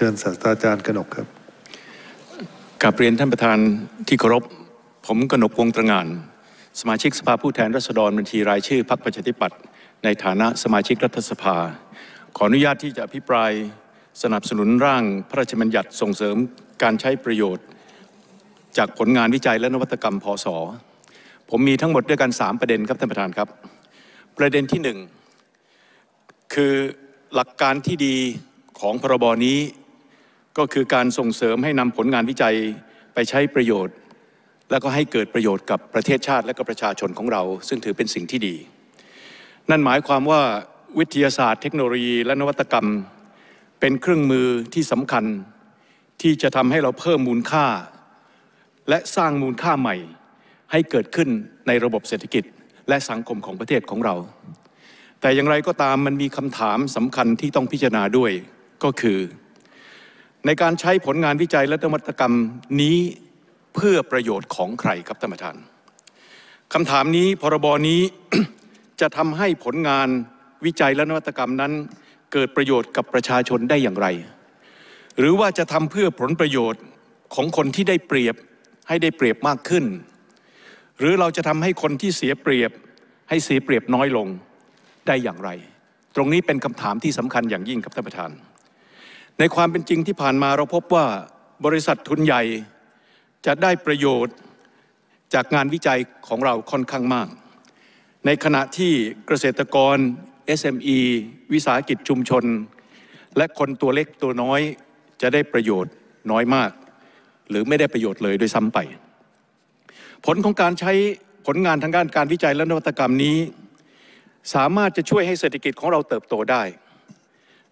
ชิญศาสตราจารย์กนกครับกัาบเรียนท่านประธานที่เคารพ ผมกนกวงตรงาน สมาชิกสภาผู้แทนราษฎรบัญชีรายชื่อ พรรคประชาธิปัตย์ในฐานะสมาชิกรัฐสภา ขออนุญาตที่จะอภิปราย สนับสนุนร่างพระราชบัญญัติส่งเสริมการใช้ประโยชน์ จากผลงานวิจัยและนวัตกรรมพศ ผมมีทั้งหมดด้วยกัน 3 ประเด็นครับท่านประธานครับ ประเด็นที่ 1 คือหลักการที่ดีของพรบนี้ก็คือการส่งเสริมให้นำผลงานวิจัยไปใช้ประโยชน์ แล้วก็ให้เกิดประโยชน์กับประเทศชาติและก็ประชาชนของเรา ซึ่งถือเป็นสิ่งที่ดี นั่นหมายความว่าวิทยาศาสตร์เทคโนโลยีและนวัตกรรม เป็นเครื่องมือที่สำคัญที่จะทำให้เราเพิ่มมูลค่า และสร้างมูลค่าใหม่ ให้เกิดขึ้นในระบบเศรษฐกิจ และสังคมของประเทศของเรา แต่อย่างไรก็ตามมันมีคำถามสำคัญที่ต้องพิจารณาด้วยก็คือในการใช้ผลงานวิจัยและนวัตกรรมนี้เพื่อประโยชน์ของใครครับท่านประธานคำถามนี้พรบนี้จะทำให้ผลงานวิจัยและนวัตกรรมนั้น เกิดประโยชน์กับประชาชนได้อย่างไร หรือว่าจะทำเพื่อผลประโยชน์ของคนที่ได้เปรียบให้ได้เปรียบมากขึ้น หรือเราจะทำให้คนที่เสียเปรียบ ให้เสียเปรียบน้อยลงได้อย่างไร ตรงนี้เป็นคำถามที่สำคัญอย่างยิ่งครับท่านประธานในความเป็นจริงที่ผ่านมาเราพบว่าบริษัททุนใหญ่ จะได้ประโยชน์จากงานวิจัยของเราค่อนข้างมาก ในขณะที่เกษตรกร SME วิสาหกิจชุมชน และคนตัวเล็กตัวน้อยจะได้ประโยชน์น้อยมาก หรือไม่ได้ประโยชน์เลยด้วยซ้ำไป ผลของการใช้ผลงานทางด้านการวิจัยและนวัตกรรมนี้ สามารถจะช่วยให้เศรษฐกิจของเราเติบโตได้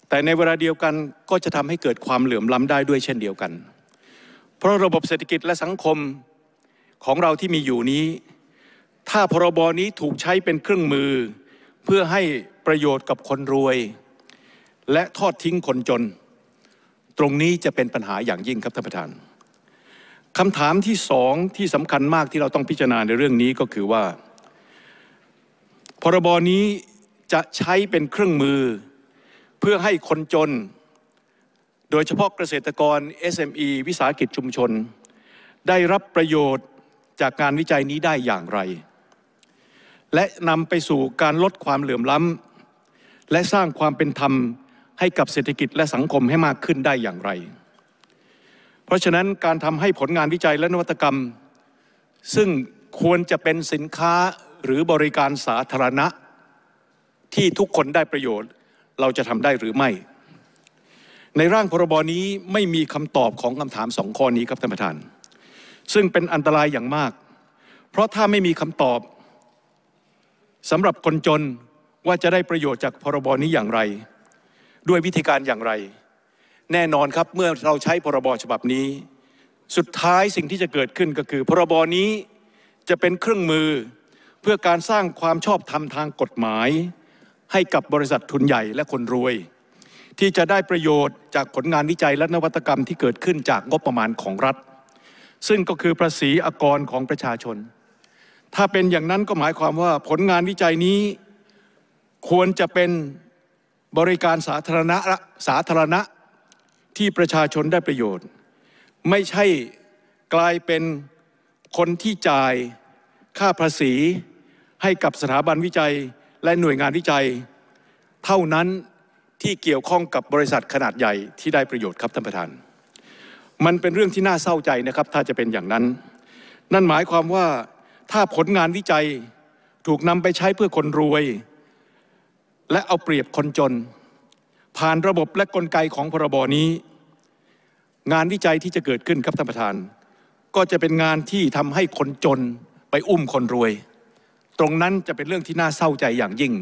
แต่ในเวลาเดียวกันก็จะทำให้เกิดความเหลื่อมล้ำได้ด้วยเช่นเดียวกัน เพราะระบบเศรษฐกิจและสังคมของเราที่มีอยู่นี้ ถ้าพรบนี้ถูกใช้เป็นเครื่องมือ เพื่อให้ประโยชน์กับคนรวย และทอดทิ้งคนจน ตรงนี้จะเป็นปัญหาอย่างยิ่งครับท่านประธานคำถามที่สองที่สำคัญมากที่เราต้องพิจารณาในเรื่องนี้ก็คือว่า พรบนี้จะใช้เป็นเครื่องมือเพื่อให้คนจน โดยเฉพาะเกษตรกร SME วิสาหกิจชุมชน ได้รับประโยชน์จากการวิจัยนี้ได้อย่างไร และนำไปสู่การลดความเหลื่อมล้ำและสร้างความเป็นธรรมให้กับเศรษฐกิจและสังคมให้มากขึ้นได้อย่างไร เพราะฉะนั้นการทำให้ผลงานวิจัยและนวัตกรรม ซึ่งควรจะเป็นสินค้าหรือบริการสาธารณะที่ทุกคนได้ประโยชน์เราจะทำได้หรือไม่ ในร่างพรบนี้ไม่มีคำตอบของคำถามสองข้อนี้ครับท่านประธาน ซึ่งเป็นอันตรายอย่างมาก เพราะถ้าไม่มีคำตอบสำหรับคนจนว่าจะได้ประโยชน์จากพรบนี้อย่างไร ด้วยวิธีการอย่างไร แน่นอนครับเมื่อเราใช้พรบฉบับนี้ สุดท้ายสิ่งที่จะเกิดขึ้นก็คือ พรบนี้จะเป็นเครื่องมือเพื่อการสร้างความชอบธรรมทางกฎหมายให้กับบริษัททุนใหญ่และคนรวย ที่จะได้ประโยชน์จากผลงานวิจัยและนวัตกรรมที่เกิดขึ้นจากงบประมาณของรัฐ ซึ่งก็คือภาษีอากรของประชาชน ถ้าเป็นอย่างนั้นก็หมายความว่าผลงานวิจัยนี้ควรจะเป็นบริการสาธารณะสาธารณะที่ประชาชนได้ประโยชน์ ไม่ใช่กลายเป็นคนที่จ่ายค่าภาษี ให้กับสถาบันวิจัยและหน่วยงานวิจัยเท่านั้นที่เกี่ยวข้องกับบริษัทขนาดใหญ่ที่ได้ประโยชน์ครับท่านประธาน มันเป็นเรื่องที่น่าเศร้าใจนะครับ ถ้าจะเป็นอย่างนั้น นั่นหมายความว่าถ้าผลงานวิจัยถูกนำไปใช้เพื่อคนรวย และเอาเปรียบคนจน ผ่านระบบและกลไกของพรบนี้ งานวิจัยที่จะเกิดขึ้นครับท่านประธาน ก็จะเป็นงานที่ทำให้คนจนไปอุ้มคนรวยตรงนั้นจะเป็นเรื่องที่น่าเศร้าใจอย่างยิ่ง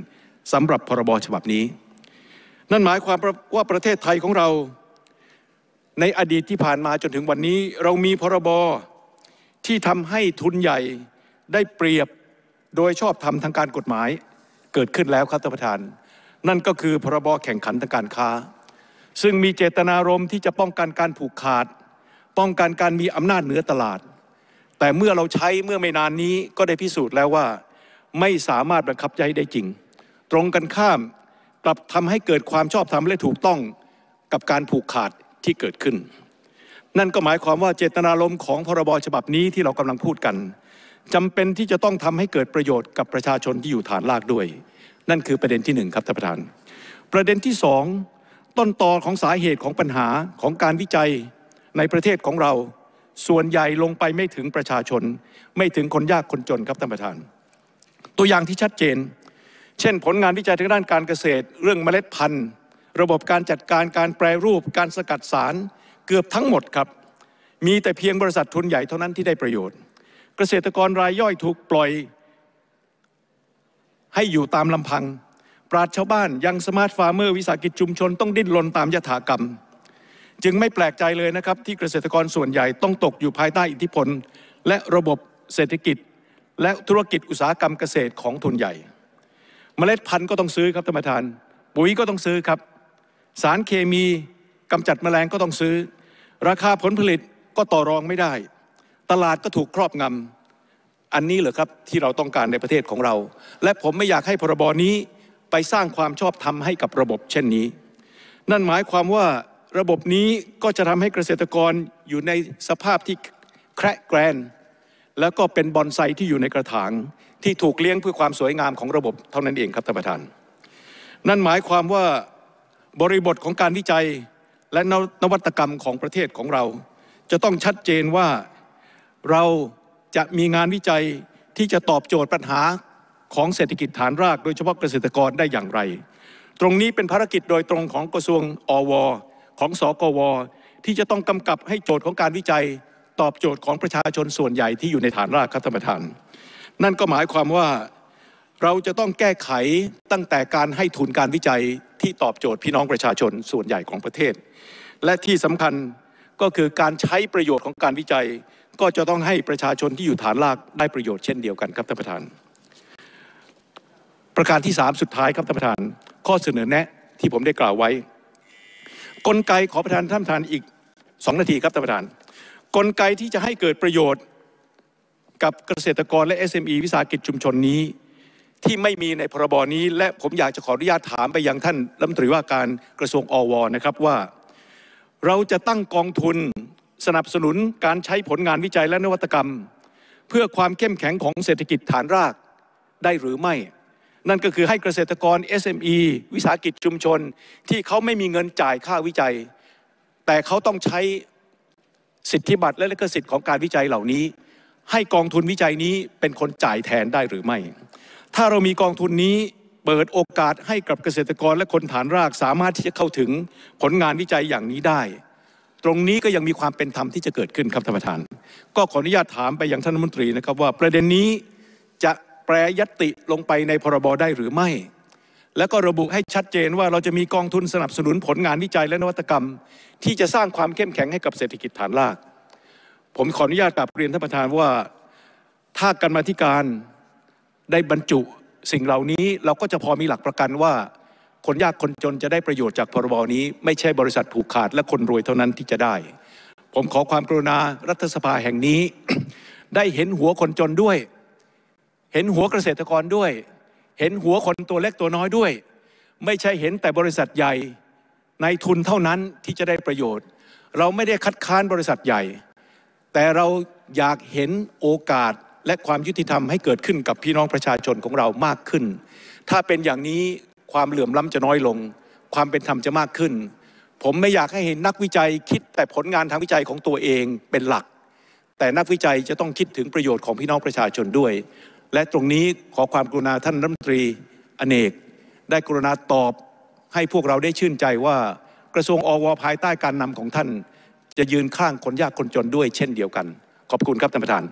สำหรับพรบฉบับนี้ นั่นหมายความว่าประเทศไทยของเรา ในอดีตที่ผ่านมาจนถึงวันนี้เรามีพรบที่ทำให้ทุนใหญ่ได้เปรียบโดยชอบธรรมทางการกฎหมาย เกิดขึ้นแล้วครับท่านประธาน นั่นก็คือพรบแข่งขันทางการค้า ซึ่งมีเจตนารมณ์ที่จะป้องกันการผูกขาด ป้องกันการมีอำนาจเหนือตลาด แต่เมื่อเราใช้เมื่อไม่นานนี้ก็ได้พิสูจน์แล้วว่าไม่สามารถบังคับใช้ได้จริง ตรงกันข้ามกลับทำให้เกิดความชอบธรรมและถูกต้องกับการผูกขาดที่เกิดขึ้น นั่นก็หมายความว่าเจตนารมณ์ของพรบฉบับนี้ที่เรากำลังพูดกัน จำเป็นที่จะต้องทำให้เกิดประโยชน์กับประชาชนที่อยู่ฐานลากด้วย นั่นคือประเด็นที่1ครับท่านประธาน ประเด็นที่2ต้นตอของสาเหตุของปัญหาของการวิจัยในประเทศของเรา ส่วนใหญ่ลงไปไม่ถึงประชาชน ไม่ถึงคนยากคนจนครับท่านประธานตัวอย่างที่ชัดเจน เช่น ผลงานวิจัยทางด้านการเกษตร เรื่องเมล็ดพันธุ์ ระบบการจัดการการแปรรูป การสกัดสาร เกือบทั้งหมดครับ มีแต่เพียงบริษัททุนใหญ่เท่านั้นที่ได้ประโยชน์ เกษตรกรรายย่อยถูกปล่อยให้อยู่ตามลำพัง ปราชชาวบ้านยังสมาร์ทฟาร์มเมอร์วิสาหกิจชุมชนต้องดิ้นรนตามยถากรรม จึงไม่แปลกใจเลยนะครับที่เกษตรกรส่วนใหญ่ต้องตกอยู่ภายใต้อิทธิพล และระบบเศรษฐกิจและธุรกิจอุตสาหกรรมเกษตรของทุนใหญ่ เมล็ดพันธุ์ก็ต้องซื้อครับท่านประธานปุ๋ยก็ต้องซื้อครับ สารเคมีกำจัดแมลงก็ต้องซื้อ ราคาผลผลิตก็ต่อรองไม่ได้ ตลาดก็ถูกครอบงำอันนี้เหรอครับ ที่เราต้องการในประเทศของเรา และผมไม่อยากให้พรบนี้ไปสร้างความชอบธรรมให้กับระบบเช่นนี้ นั่นหมายความว่าระบบนี้ก็จะทำให้เกษตรกรอยู่ในสภาพที่แคร์แกรนแล้วก็เป็นบอนไซที่อยู่ในกระถาง ที่ถูกเลี้ยงเพื่อความสวยงามของระบบเท่านั้นเองครับท่านประธาน นั่นหมายความว่าบริบทของการวิจัยและนวัตกรรมของประเทศของเรา จะต้องชัดเจนว่าเราจะมีงานวิจัยที่จะตอบโจทย์ปัญหาของเศรษฐกิจฐานรากโดยเฉพาะเกษตรกรได้อย่างไร ตรงนี้เป็นภารกิจโดยตรงของกระทรวงอวของสกวที่จะต้องกำกับให้โจทย์ของการวิจัยตอบโจทย์ของประชาชนส่วนใหญ่ที่อยู่ในฐานรากครับท่านประธาน นั่นก็หมายความว่าเราจะต้องแก้ไขตั้งแต่การให้ทุนการวิจัย ที่ตอบโจทย์พี่น้องประชาชนส่วนใหญ่ของประเทศ และที่สำคัญก็คือการใช้ประโยชน์ของการวิจัย ก็จะต้องให้ประชาชนที่อยู่ฐานรากได้ประโยชน์เช่นเดียวกันครับท่านประธาน ประการที่ 3 สุดท้ายครับท่านประธาน ข้อเสนอแนะที่ผมได้กล่าวไว้ กลไกขอประธานท่านประธานอีก2นาทีครับท่านประธานกลไกที่จะให้เกิดประโยชน์กับเกษตรกรและ SME วิสาหกิจชุมชนนี้ ที่ไม่มีในพรบนี้ และผมอยากจะขออนุญาตถามไปยังท่านรัฐมนตรีว่าการกระทรวงอว นะครับว่า เราจะตั้งกองทุนสนับสนุนการใช้ผลงานวิจัยและนวัตกรรม เพื่อความเข้มแข็งของเศรษฐกิจฐานรากได้หรือไม่ นั่นก็คือให้เกษตรกร SME วิสาหกิจชุมชน ที่เขาไม่มีเงินจ่ายค่าวิจัย แต่เขาต้องใช้สิทธิบัตรและลิขสิทธิ์ของการวิจัยเหล่านี้ ให้กองทุนวิจัยนี้เป็นคนจ่ายแทนได้หรือไม่ ถ้าเรามีกองทุนนี้เปิดโอกาสให้กับเกษตรกรและคนฐานรากสามารถที่จะเข้าถึงผลงานวิจัยอย่างนี้ได้ ตรงนี้ก็ยังมีความเป็นธรรมที่จะเกิดขึ้นครับท่านประธาน ก็ขออนุญาตถามไปยังท่านรัฐมนตรีนะครับว่าประเด็นนี้จะแปรยติลงไปในพรบได้หรือไม่แล้วก็ระบุให้ชัดเจนว่าเราจะมีกองทุนสนับสนุนผลงานวิจัยและนวัตกรรม ที่จะสร้างความเข้มแข็งให้กับเศรษฐกิจฐานราก ผมขออนุญาตกลาบเรียนท่านประธานว่า ถ้าการมาธิการได้บรรจุสิ่งเหล่านี้เราก็จะพอมีหลักประกันว่า คนยากคนจนจะได้ประโยชน์จากพรบนี้ไม่ใช่บริษัทผูกขาดและคนรวยเท่านั้นที่จะได้ ผมขอความกรุณารัฐสภาแห่งนี้ ได้เห็นหัวคนจนด้วย เห็นหัวเกษตรกรด้วยเห็นหัวคนตัวเล็กตัวน้อยด้วย ไม่ใช่เห็นแต่บริษัทใหญ่ในทุนเท่านั้นที่จะได้ประโยชน์ เราไม่ได้คัดค้านบริษัทใหญ่ แต่เราอยากเห็นโอกาสและความยุติธรรมให้เกิดขึ้นกับพี่น้องประชาชนของเรามากขึ้น ถ้าเป็นอย่างนี้ความเหลื่อมล้ำจะน้อยลง ความเป็นธรรมจะมากขึ้น ผมไม่อยากให้เห็นนักวิจัยคิดแต่ผลงานทางวิจัยของตัวเองเป็นหลัก แต่นักวิจัยจะต้องคิดถึงประโยชน์ของพี่น้องประชาชนด้วยและตรงนี้ขอความกรุณาท่านรัฐมนตรีอเนกได้กรุณาตอบให้พวกเราได้ชื่นใจว่ากระทรวงอว ภายใต้การนำของท่าน จะยืนข้างคนยากคนจนด้วยเช่นเดียวกัน ขอบคุณครับท่านประธาน